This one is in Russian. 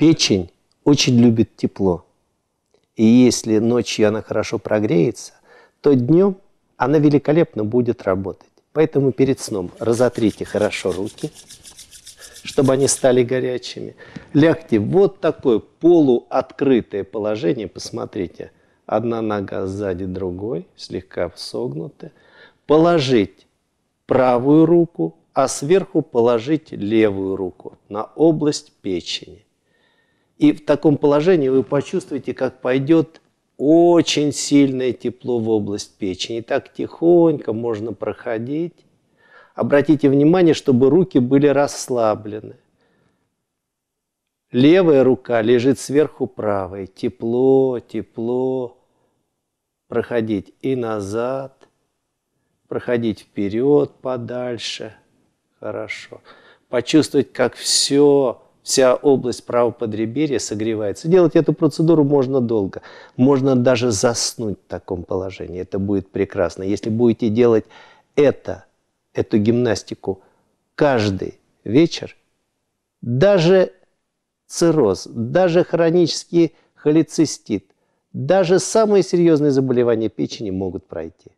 Печень очень любит тепло. И если ночью она хорошо прогреется, то днем она великолепно будет работать. Поэтому перед сном разотрите хорошо руки, чтобы они стали горячими. Лягте в вот такое полуоткрытое положение, посмотрите. Одна нога сзади другой, слегка согнутая, Положить правую руку, а сверху положить левую руку на область печени. И в таком положении вы почувствуете, как пойдет очень сильное тепло в область печени. И так тихонько можно проходить. Обратите внимание, чтобы руки были расслаблены. Левая рука лежит сверху правой. Тепло, тепло. Проходить и назад. Проходить вперед, подальше. Хорошо. Почувствовать, как все Вся область правого подреберья согревается. Делать эту процедуру можно долго. Можно даже заснуть в таком положении. Это будет прекрасно. Если будете делать это, эту гимнастику каждый вечер, даже цирроз, даже хронический холецистит, даже самые серьезные заболевания печени могут пройти.